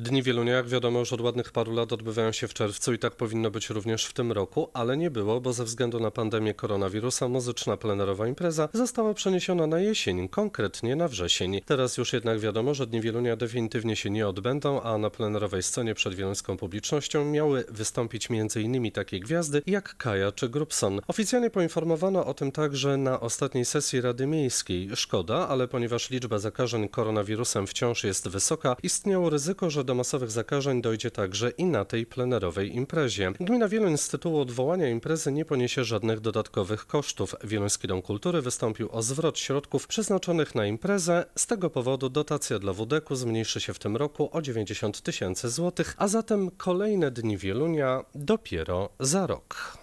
Dni Wielunia, jak wiadomo, już od ładnych paru lat odbywają się w czerwcu i tak powinno być również w tym roku, ale nie było, bo ze względu na pandemię koronawirusa muzyczna plenerowa impreza została przeniesiona na jesień, konkretnie na wrzesień. Teraz już jednak wiadomo, że Dni Wielunia definitywnie się nie odbędą, a na plenerowej scenie przed wieluńską publicznością miały wystąpić m.in. takie gwiazdy jak Kaja czy Grubson. Oficjalnie poinformowano o tym także na ostatniej sesji Rady Miejskiej. Szkoda, ale ponieważ liczba zakażeń koronawirusem wciąż jest wysoka, istniało ryzyko, że do masowych zakażeń dojdzie także i na tej plenerowej imprezie. Gmina Wieluń z tytułu odwołania imprezy nie poniesie żadnych dodatkowych kosztów. Wieluński Dom Kultury wystąpił o zwrot środków przeznaczonych na imprezę. Z tego powodu dotacja dla wdk zmniejszy się w tym roku o 90 tysięcy złotych, a zatem kolejne dni Wielunia dopiero za rok.